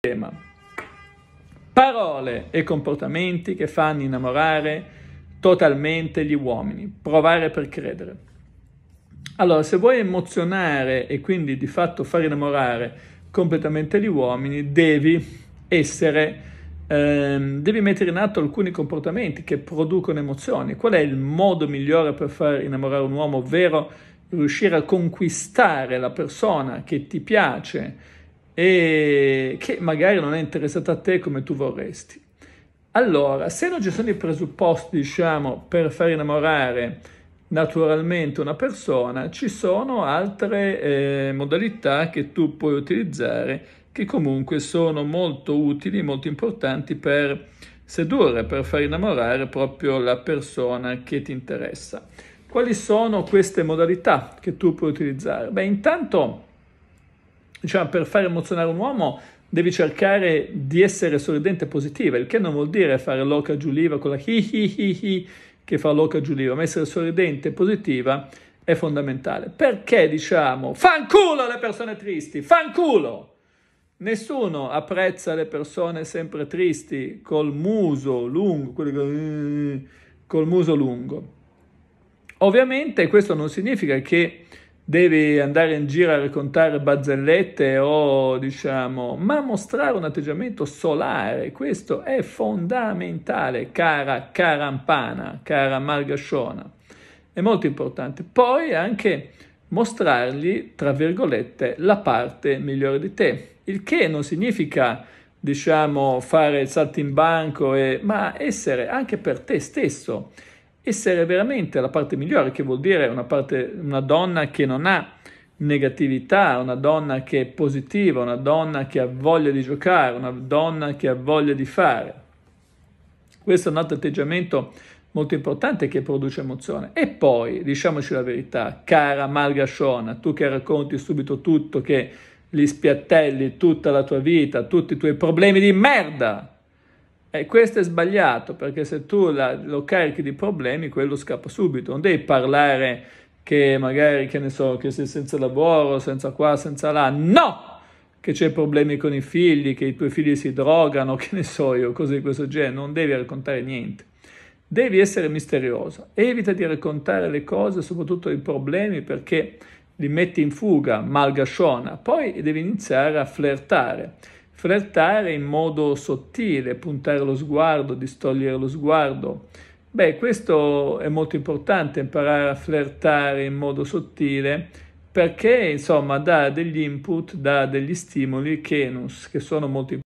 tema. Parole e comportamenti che fanno innamorare totalmente gli uomini. Provare per credere. Allora, se vuoi emozionare e quindi di fatto far innamorare completamente gli uomini, devi essere, ehm, devi mettere in atto alcuni comportamenti che producono emozioni. Qual è il modo migliore per far innamorare un uomo? Ovvero riuscire a conquistare la persona che ti piace, e che magari non è interessata a te come tu vorresti. Allora, se non ci sono i presupposti, diciamo, per far innamorare naturalmente una persona, ci sono altre eh, modalità che tu puoi utilizzare che comunque sono molto utili, molto importanti per sedurre, per far innamorare proprio la persona che ti interessa. Quali sono queste modalità che tu puoi utilizzare? Beh, intanto diciamo, per far emozionare un uomo devi cercare di essere sorridente e positiva, il che non vuol dire fare l'oca giuliva con la hi hi hi hi che fa l'oca giuliva, ma essere sorridente e positiva è fondamentale. Perché diciamo fanculo alle persone tristi, fanculo! Nessuno apprezza le persone sempre tristi col muso lungo, che... Eh, col muso lungo. Ovviamente questo non significa che devi andare in giro a raccontare barzellette o diciamo, ma mostrare un atteggiamento solare, questo è fondamentale, cara Carampana, cara Margasciona, è molto importante. Poi anche mostrargli, tra virgolette, la parte migliore di te, il che non significa diciamo fare il salto in banco e, ma essere anche per te stesso essere veramente la parte migliore, che vuol dire una, parte, una donna che non ha negatività, una donna che è positiva, una donna che ha voglia di giocare, una donna che ha voglia di fare. Questo è un altro atteggiamento molto importante che produce emozione. E poi, diciamoci la verità, cara Malgasciona, tu che racconti subito tutto, che li spiattelli tutta la tua vita, tutti i tuoi problemi di merda, e questo è sbagliato perché se tu la, lo carichi di problemi, quello scappa subito. Non devi parlare che magari, che ne so, che sei senza lavoro, senza qua, senza là. No! Che c'è problemi con i figli, che i tuoi figli si drogano, che ne so io, cose di questo genere. Non devi raccontare niente. Devi essere misterioso. Evita di raccontare le cose, soprattutto i problemi, perché li metti in fuga, malgasciona. Poi devi iniziare a flirtare Flirtare in modo sottile, puntare lo sguardo, distogliere lo sguardo. Beh, questo è molto importante, imparare a flirtare in modo sottile perché, insomma, dà degli input, dà degli stimoli che, non, che sono molto importanti.